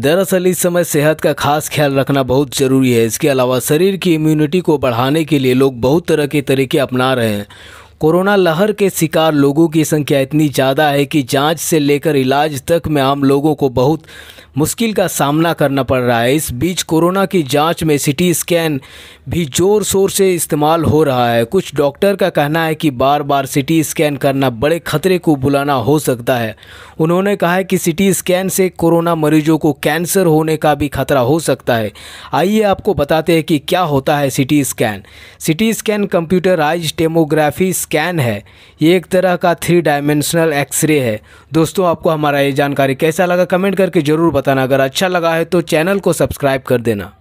दरअसल इस समय सेहत का खास ख्याल रखना बहुत जरूरी है इसके अलावा शरीर की इम्यूनिटी को बढ़ाने के लिए लोग बहुत तरह के तरीके अपना रहे हैं कोरोना लहर के शिकार लोगों की संख्या इतनी ज़्यादा है कि जांच से लेकर इलाज तक में आम लोगों को बहुत मुश्किल का सामना करना पड़ रहा है इस बीच कोरोना की जांच में सिटी स्कैन भी ज़ोर शोर से इस्तेमाल हो रहा है कुछ डॉक्टर का कहना है कि बार बार सिटी स्कैन करना बड़े खतरे को बुलाना हो सकता है उन्होंने कहा है कि सिटी स्कैन से कोरोना मरीजों को कैंसर होने का भी खतरा हो सकता है आइए आपको बताते हैं कि क्या होता है CT scan CT scan computerized tomography scan है ये एक तरह का थ्री डायमेंशनल एक्सरे है दोस्तों आपको हमारा ये जानकारी कैसा लगा कमेंट करके ज़रूर बताना अगर अच्छा लगा है तो चैनल को सब्सक्राइब कर देना